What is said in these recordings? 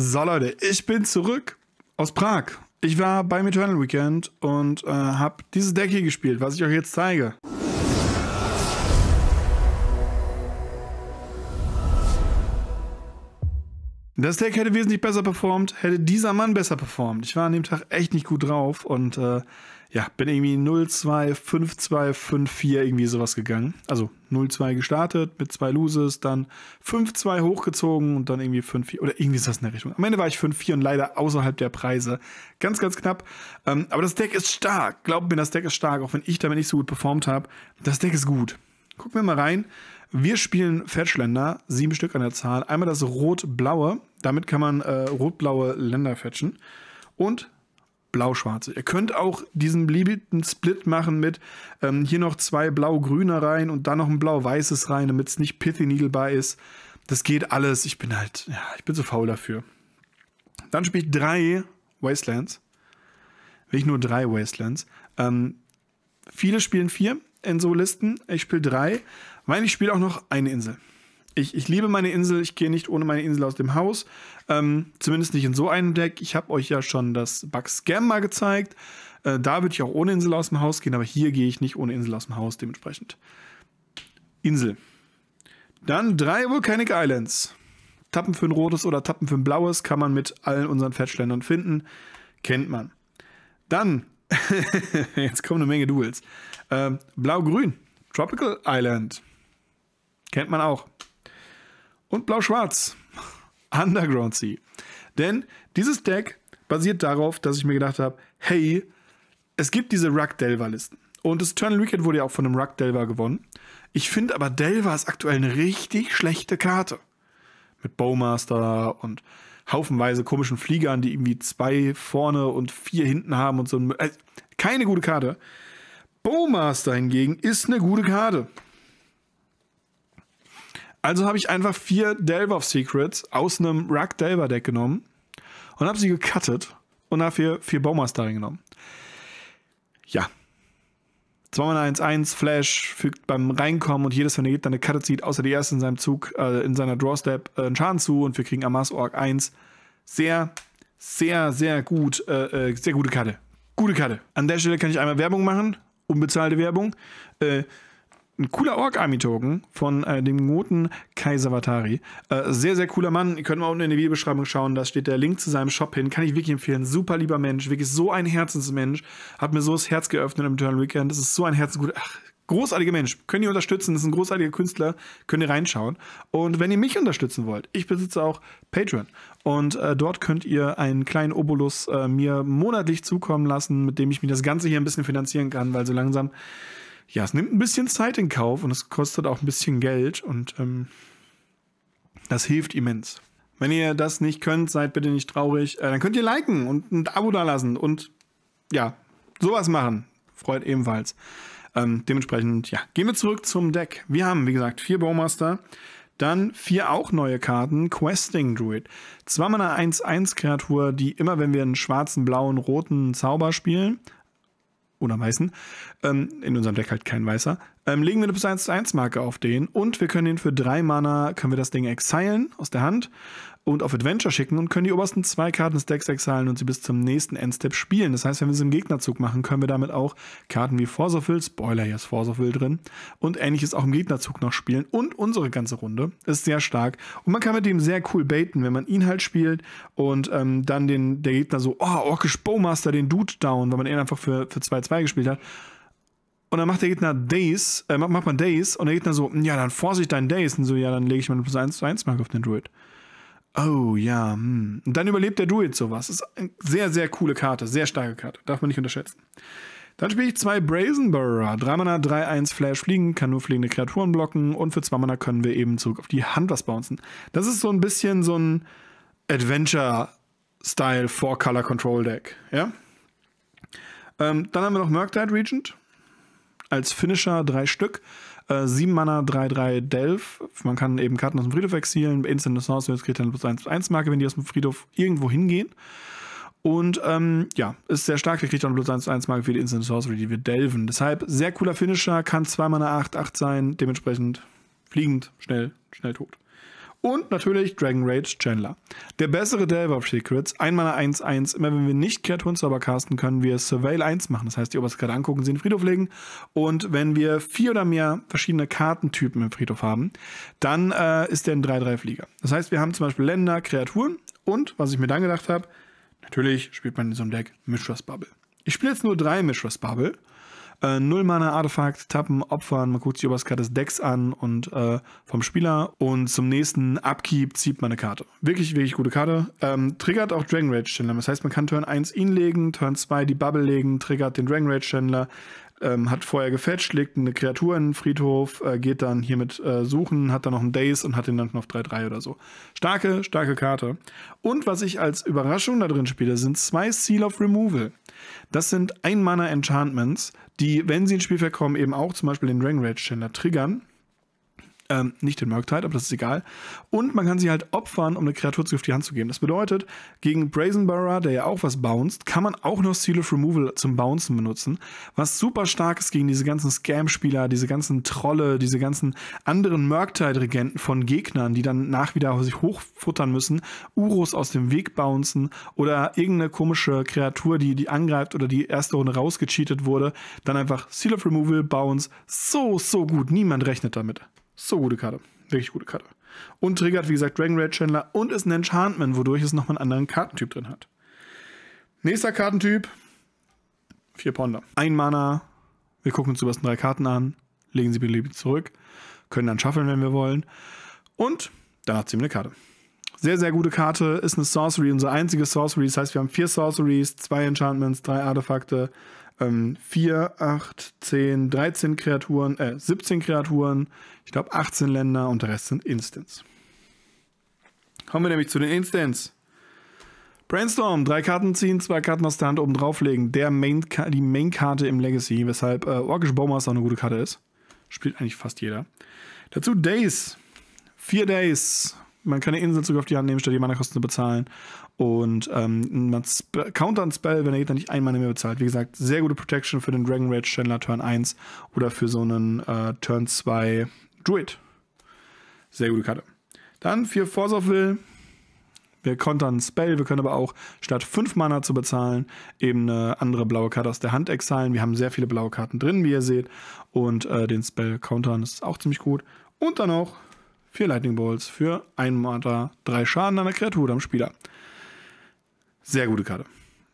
So Leute, ich bin zurück aus Prag. Ich war beim Eternal Weekend und äh, habe dieses Deck hier gespielt, was ich euch jetzt zeige. Das Deck hätte wesentlich besser performt, hätte dieser Mann besser performt. Ich war an dem Tag echt nicht gut drauf und äh, ja, bin irgendwie 0-2-5-2-5-4 irgendwie sowas gegangen. Also 0-2 gestartet mit zwei Loses, dann 5-2 hochgezogen und dann irgendwie 5-4 oder irgendwie ist das in der Richtung. Am Ende war ich 5-4 und leider außerhalb der Preise. Ganz, ganz knapp. Ähm, aber das Deck ist stark. Glaubt mir, das Deck ist stark, auch wenn ich damit nicht so gut performt habe. Das Deck ist gut. Gucken wir mal rein. Wir spielen Fetchländer, sieben Stück an der Zahl. Einmal das rot-blaue, damit kann man äh, rot-blaue Länder fetchen. Und blau-schwarze. Ihr könnt auch diesen beliebigen Split machen mit ähm, hier noch zwei blau-grüne rein und dann noch ein blau-weißes rein, damit es nicht pithy-needlebar ist. Das geht alles. Ich bin halt, ja, ich bin zu faul dafür. Dann spiele ich drei Wastelands. Will ich nur drei Wastelands. Ähm, viele spielen vier in so Listen. Ich spiele drei, weil ich spiele auch noch eine Insel. Ich, ich liebe meine Insel, ich gehe nicht ohne meine Insel aus dem Haus. Ähm, zumindest nicht in so einem Deck. Ich habe euch ja schon das Bug Scam mal gezeigt. Äh, da würde ich auch ohne Insel aus dem Haus gehen, aber hier gehe ich nicht ohne Insel aus dem Haus dementsprechend. Insel. Dann drei Volcanic Islands. Tappen für ein rotes oder Tappen für ein blaues kann man mit allen unseren Fetchländern finden. Kennt man. Dann, jetzt kommen eine Menge Duels. Ähm, Blau-Grün, Tropical Island. Kennt man auch und Blau-Schwarz. Underground Sea. Denn dieses Deck basiert darauf, dass ich mir gedacht habe, hey, es gibt diese Ruck-Delver-Listen. Und das Eternal Weekend wurde ja auch von einem Ruck-Delver gewonnen. Ich finde aber, Delver ist aktuell eine richtig schlechte Karte. Mit Bowmaster und haufenweise komischen Fliegern, die irgendwie zwei vorne und vier hinten haben und so. Also keine gute Karte. Bowmaster hingegen ist eine gute Karte. Also habe ich einfach vier of Secrets aus einem Rug Delver Deck genommen und habe sie gecuttet und dafür vier Baumaster reingenommen. Ja. 2-1-1 Flash fügt beim Reinkommen und jedes, wenn er geht, dann eine Karte zieht, außer die erste in seinem Zug, äh, in seiner Drawstep, äh, einen Schaden zu und wir kriegen Amas Org 1. Sehr, sehr, sehr gut, äh, äh, sehr gute Karte. Gute Karte. An der Stelle kann ich einmal Werbung machen, unbezahlte Werbung. Äh, ein cooler ork army token von äh, dem Noten Kaiser Savatari. Äh, sehr, sehr cooler Mann. Ihr könnt mal unten in die Videobeschreibung schauen. Da steht der Link zu seinem Shop hin. Kann ich wirklich empfehlen. Super lieber Mensch. Wirklich so ein Herzensmensch. Hat mir so das Herz geöffnet im Turn Weekend. Das ist so ein Herzensgut. Ach, großartiger Mensch. Könnt ihr unterstützen. Das ist ein großartiger Künstler. Könnt ihr reinschauen. Und wenn ihr mich unterstützen wollt, ich besitze auch Patreon. Und äh, dort könnt ihr einen kleinen Obolus äh, mir monatlich zukommen lassen, mit dem ich mir das Ganze hier ein bisschen finanzieren kann, weil so langsam ja, es nimmt ein bisschen Zeit in Kauf und es kostet auch ein bisschen Geld und ähm, das hilft immens. Wenn ihr das nicht könnt, seid bitte nicht traurig. Äh, dann könnt ihr liken und ein Abo dalassen und ja, sowas machen. Freut ebenfalls. Ähm, dementsprechend, ja, gehen wir zurück zum Deck. Wir haben, wie gesagt, vier Bowmaster, dann vier auch neue Karten. Questing Druid. Zweimal eine 1-1-Kreatur, die immer, wenn wir einen schwarzen, blauen, roten Zauber spielen, oder Weißen. ähm, in unserem Deck halt kein weißer, ähm, legen wir eine 1 1 Marke auf den und wir können ihn für drei Mana, können wir das Ding exilen aus der Hand und auf Adventure schicken und können die obersten zwei Karten des Decks exilen und sie bis zum nächsten Endstep spielen. Das heißt, wenn wir es im Gegnerzug machen, können wir damit auch Karten wie Force of Will, Spoiler, hier ist Force of Will drin, und ähnliches auch im Gegnerzug noch spielen. Und unsere ganze Runde ist sehr stark. Und man kann mit dem sehr cool baiten, wenn man ihn halt spielt und ähm, dann den, der Gegner so, oh, Orkish Bowmaster, den Dude down, weil man ihn einfach für 2-2 gespielt hat. Und dann macht der Gegner Days, äh, macht man Days und der Gegner so, ja, dann Vorsicht, dein Days. Und so, ja, dann lege ich meine plus 1 zu 1 Mark auf den Druid. Oh ja. Hm. Und dann überlebt der Druid sowas. Ist eine sehr, sehr coole Karte. Sehr starke Karte. Darf man nicht unterschätzen. Dann spiele ich zwei Brazenburrer. 3 Mana, 3-1 Flash fliegen, kann nur fliegende Kreaturen blocken und für 2 Mana können wir eben zurück auf die Hand was bouncen. Das ist so ein bisschen so ein Adventure-Style 4-Color-Control-Deck. Ja? Ähm, dann haben wir noch Murktide Regent als Finisher, drei Stück. 7 äh, Mana, 3, 3 Delf. Man kann eben Karten aus dem Friedhof exilen. Instant Source, jetzt kriegt dann plus 1, plus 1 Marke, wenn die aus dem Friedhof irgendwo hingehen. Und ähm, ja, ist sehr stark. Der kriegt dann plus 1, 1 Marke für die Instant Sorcery, die wir delven. Deshalb sehr cooler Finisher, kann 2 Mana 8, 8 sein. Dementsprechend fliegend, schnell, schnell tot. Und natürlich Dragon Rage Chandler. Der bessere Delver of Secrets, einmal 1-1. Immer wenn wir nicht Catwins aber casten, können wir Surveil 1 machen. Das heißt, die gerade angucken, sie in den Friedhof legen. Und wenn wir vier oder mehr verschiedene Kartentypen im Friedhof haben, dann äh, ist der ein 3-3-Flieger. Das heißt, wir haben zum Beispiel Länder, Kreaturen und, was ich mir dann gedacht habe, natürlich spielt man in so einem Deck Mishra's Bubble. Ich spiele jetzt nur drei Mishra's Bubble äh, null Mana Artefakt, tappen, opfern, man guckt sich Oberskarte des Decks an und äh, vom Spieler und zum nächsten Upkeep zieht man eine Karte. Wirklich, wirklich gute Karte. Ähm, triggert auch Dragon Rage Chandler, das heißt man kann Turn 1 ihn legen, Turn 2 die Bubble legen, triggert den Dragon Rage Chandler, ähm, hat vorher gefetcht, legt eine Kreatur in den Friedhof, äh, geht dann hier mit äh, Suchen, hat dann noch einen Days und hat den dann auf 3-3 oder so. Starke, starke Karte. Und was ich als Überraschung da drin spiele, sind zwei Seal of Removal. Das sind ein Mana Enchantments, die, wenn sie ins Spiel verkommen, eben auch zum Beispiel den rang Rage Ständer triggern ähm, nicht den Merktide, aber das ist egal. Und man kann sie halt opfern, um eine Kreatur zu auf die Hand zu geben. Das bedeutet, gegen Brazenborough, der ja auch was bounced, kann man auch noch Seal of Removal zum Bouncen benutzen. Was super stark ist gegen diese ganzen Scam-Spieler, diese ganzen Trolle, diese ganzen anderen merktide regenten von Gegnern, die dann nach wieder sich hochfuttern müssen, Uros aus dem Weg bouncen oder irgendeine komische Kreatur, die die angreift oder die erste Runde rausgecheatet wurde, dann einfach Seal of Removal, Bounce. So, so gut. Niemand rechnet damit. So gute Karte. Wirklich gute Karte. Und triggert, wie gesagt, Dragon Raid Chandler und ist ein Enchantment, wodurch es nochmal einen anderen Kartentyp drin hat. Nächster Kartentyp. Vier Ponder. Ein Mana. Wir gucken uns die ersten drei Karten an. Legen sie beliebig zurück. Können dann shuffeln, wenn wir wollen. Und dann hat sie eine Karte. Sehr, sehr gute Karte. Ist eine Sorcery, unsere einzige Sorcery. Das heißt, wir haben vier Sorceries, zwei Enchantments, drei Artefakte, ähm, 4, 8, 10, 13 Kreaturen, äh, 17 Kreaturen, ich glaube 18 Länder und der Rest sind Instants. Kommen wir nämlich zu den Instants. Brainstorm, drei Karten ziehen, zwei Karten aus der Hand oben drauflegen. Der Main die Main-Karte im Legacy, weshalb äh, Orkish auch eine gute Karte ist. Spielt eigentlich fast jeder. Dazu Days. Vier Days man kann eine Inselzug auf die Hand nehmen, statt die Mana-Kosten zu bezahlen. Und ähm, man counter ein Spell, wenn der Gegner nicht ein Mana mehr bezahlt. Wie gesagt, sehr gute Protection für den Dragon Rage Chandler Turn 1 oder für so einen äh, Turn 2 Druid. Sehr gute Karte. Dann 4 Force of Will. Wir kontern ein Spell, wir können aber auch statt 5 Mana zu bezahlen, eben eine andere blaue Karte aus der Hand exilen. Wir haben sehr viele blaue Karten drin, wie ihr seht. Und äh, den Spell countern, ist auch ziemlich gut. Und dann auch vier Lightning Bolts für ein einmal drei Schaden an der Kreatur am Spieler. Sehr gute Karte.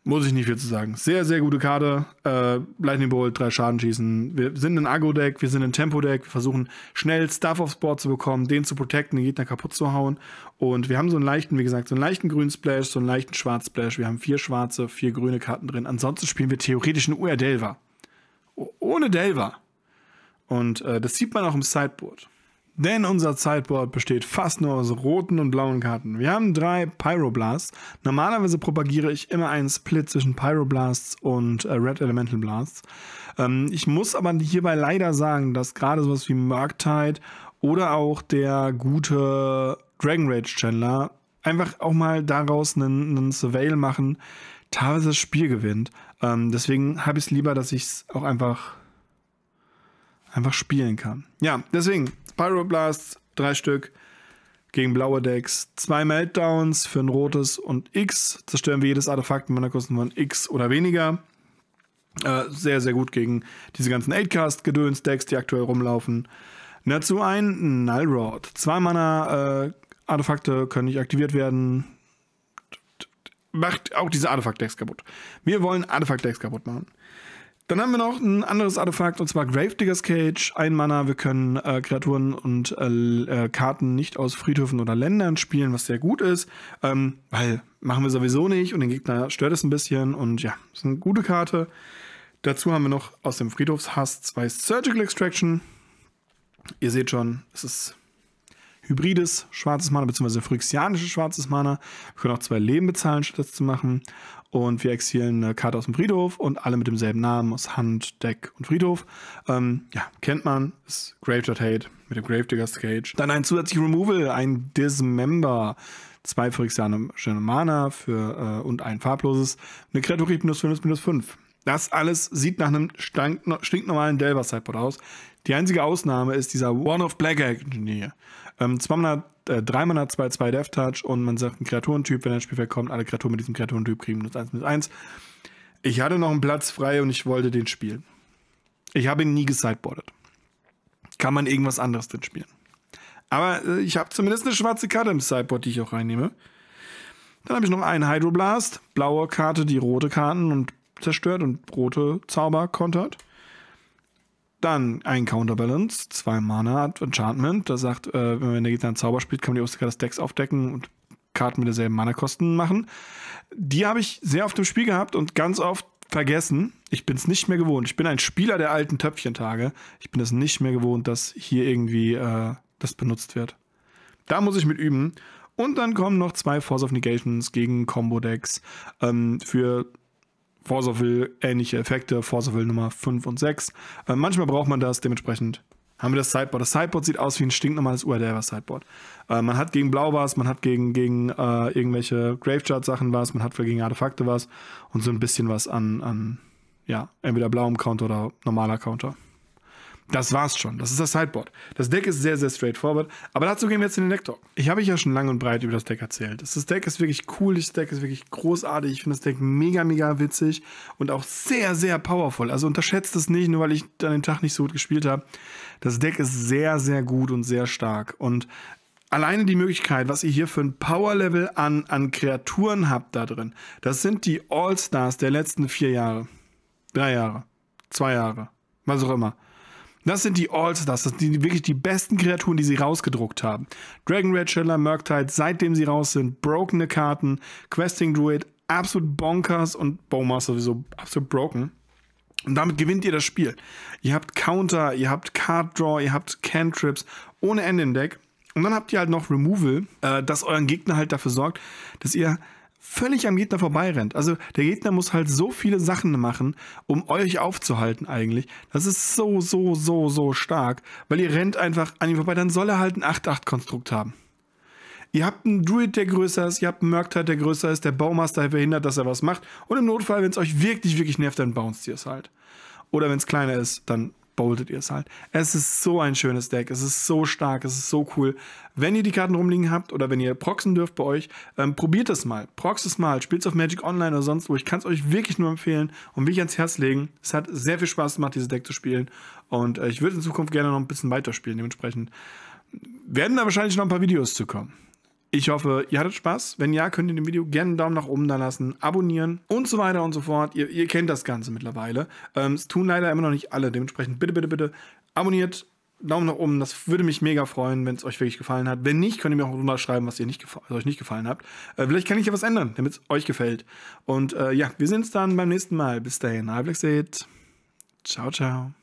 Muss ich nicht viel zu sagen. Sehr, sehr gute Karte. Äh, Lightning Bolt, drei Schaden schießen. Wir sind ein Agro-Deck, wir sind ein Tempo-Deck. Wir versuchen schnell Stuff aufs Board zu bekommen, den zu protecten, den Gegner kaputt zu hauen. Und wir haben so einen leichten, wie gesagt, so einen leichten grünen Splash, so einen leichten schwarz Splash. Wir haben vier schwarze, vier grüne Karten drin. Ansonsten spielen wir theoretisch einen UR Delver. Ohne Delver. Und äh, das sieht man auch im Sideboard. Denn unser Sideboard besteht fast nur aus roten und blauen Karten. Wir haben drei Pyroblasts. Normalerweise propagiere ich immer einen Split zwischen Pyroblasts und äh, Red Elemental Blasts. Ähm, ich muss aber hierbei leider sagen, dass gerade sowas wie Murktide oder auch der gute Dragon Rage Chandler einfach auch mal daraus einen, einen Surveil machen, teilweise das Spiel gewinnt. Ähm, deswegen habe ich es lieber, dass ich es auch einfach, einfach spielen kann. Ja, deswegen Pyroblasts, drei Stück gegen blaue Decks. Zwei Meltdowns für ein rotes und X. Zerstören wir jedes Artefakt mit einer Kosten von X oder weniger. Äh, sehr, sehr gut gegen diese ganzen 8-Cast-Gedöns-Decks, die aktuell rumlaufen. Dazu ein Null Rod. Zwei Mana äh, Artefakte können nicht aktiviert werden. Macht auch diese Artefakt-Decks kaputt. Wir wollen Artefakt-Decks kaputt machen. Dann haben wir noch ein anderes Artefakt und zwar Gravediggers Cage. Ein Mana, wir können äh, Kreaturen und äh, äh, Karten nicht aus Friedhöfen oder Ländern spielen, was sehr gut ist, ähm, weil machen wir sowieso nicht und den Gegner stört es ein bisschen und ja, ist eine gute Karte. Dazu haben wir noch aus dem Friedhofshass zwei Surgical Extraction. Ihr seht schon, es ist hybrides schwarzes Mana bzw. phryxianisches schwarzes Mana. Wir können auch zwei Leben bezahlen, statt das zu machen. Und wir exilen eine Karte aus dem Friedhof und alle mit demselben Namen aus Hand, Deck und Friedhof. Ähm, ja, kennt man, ist Graveyard Hate mit dem Gravedigger's Cage. Dann ein zusätzliches Removal, ein Dismember. Zwei phryxianische Mana für, äh, und ein farbloses. Eine Kreaturie minus 5, minus 5. Das alles sieht nach einem stinknormalen Delver-Sideboard aus. Die einzige Ausnahme ist dieser One-of-Black-Engineer. Ähm, dreimal hat 2-2 Death Touch und man sagt ein Kreaturentyp, wenn ein Spielfeld kommt, alle Kreaturen mit diesem Kreaturentyp kriegen minus 1 minus 1. Ich hatte noch einen Platz frei und ich wollte den spielen. Ich habe ihn nie gesideboardet. Kann man irgendwas anderes denn spielen? Aber äh, ich habe zumindest eine schwarze Karte im Sideboard, die ich auch reinnehme. Dann habe ich noch einen Hydroblast, blaue Karte, die rote Karten und zerstört und rote Zauber kontert. Dann ein Counterbalance, zwei Mana, Enchantment. Da sagt, äh, wenn der Gegner einen Zauber spielt, kann man die Obstacle des Decks aufdecken und Karten mit derselben Mana-Kosten machen. Die habe ich sehr oft im Spiel gehabt und ganz oft vergessen. Ich bin es nicht mehr gewohnt. Ich bin ein Spieler der alten Töpfchentage. Ich bin es nicht mehr gewohnt, dass hier irgendwie äh, das benutzt wird. Da muss ich mit üben. Und dann kommen noch zwei Force of Negations gegen Combo-Decks ähm, für Force ähnliche Effekte, Force Nummer 5 und 6. Äh, manchmal braucht man das, dementsprechend haben wir das Sideboard. Das Sideboard sieht aus wie ein stinknormales URDL-Sideboard. Äh, man hat gegen Blau was, man hat gegen, gegen äh, irgendwelche Gravechart-Sachen was, man hat für gegen Artefakte was und so ein bisschen was an, an ja, entweder blauem Counter oder normaler Counter. Das war's schon. Das ist das Sideboard. Das Deck ist sehr, sehr straightforward. Aber dazu gehen wir jetzt in den Deck Ich habe euch ja schon lang und breit über das Deck erzählt. Das Deck ist wirklich cool. Das Deck ist wirklich großartig. Ich finde das Deck mega, mega witzig und auch sehr, sehr powerful. Also unterschätzt es nicht, nur weil ich dann den Tag nicht so gut gespielt habe. Das Deck ist sehr, sehr gut und sehr stark. Und alleine die Möglichkeit, was ihr hier für ein Power-Level an, an Kreaturen habt da drin, das sind die All-Stars der letzten vier Jahre. Drei Jahre. Zwei Jahre. Was auch immer. Das sind die All-Stars, das sind wirklich die besten Kreaturen, die sie rausgedruckt haben. Dragon Red Chiller, Murktide, seitdem sie raus sind, brokene Karten, Questing Druid, absolut bonkers und Bowmaster sowieso absolut broken. Und damit gewinnt ihr das Spiel. Ihr habt Counter, ihr habt Card Draw, ihr habt Cantrips ohne Ende im Deck. Und dann habt ihr halt noch Removal, äh, das euren Gegner halt dafür sorgt, dass ihr völlig am Gegner vorbeirennt. Also der Gegner muss halt so viele Sachen machen, um euch aufzuhalten eigentlich. Das ist so, so, so, so stark, weil ihr rennt einfach an ihm vorbei. Dann soll er halt ein 8-8-Konstrukt haben. Ihr habt einen Druid, der größer ist, ihr habt einen Murktide, der größer ist, der Baumaster verhindert, dass er was macht. Und im Notfall, wenn es euch wirklich, wirklich nervt, dann bounced ihr es halt. Oder wenn es kleiner ist, dann boltet ihr es halt. Es ist so ein schönes Deck. Es ist so stark. Es ist so cool. Wenn ihr die Karten rumliegen habt oder wenn ihr proxen dürft bei euch, ähm, probiert es mal. Prox es mal. Spielt es auf Magic Online oder sonst wo. Ich kann es euch wirklich nur empfehlen und mich ans Herz legen. Es hat sehr viel Spaß gemacht, dieses Deck zu spielen. Und äh, ich würde in Zukunft gerne noch ein bisschen weiterspielen. Dementsprechend werden da wahrscheinlich noch ein paar Videos zu kommen. Ich hoffe, ihr hattet Spaß. Wenn ja, könnt ihr dem Video gerne einen Daumen nach oben da lassen, abonnieren und so weiter und so fort. Ihr, ihr kennt das Ganze mittlerweile. Ähm, es tun leider immer noch nicht alle. Dementsprechend bitte, bitte, bitte abonniert, Daumen nach oben, das würde mich mega freuen, wenn es euch wirklich gefallen hat. Wenn nicht, könnt ihr mir auch drunter schreiben, was, ihr nicht was euch nicht gefallen hat. Äh, vielleicht kann ich ja was ändern, damit es euch gefällt. Und äh, ja, wir sehen uns dann beim nächsten Mal. Bis dahin, Alflex Ciao, ciao.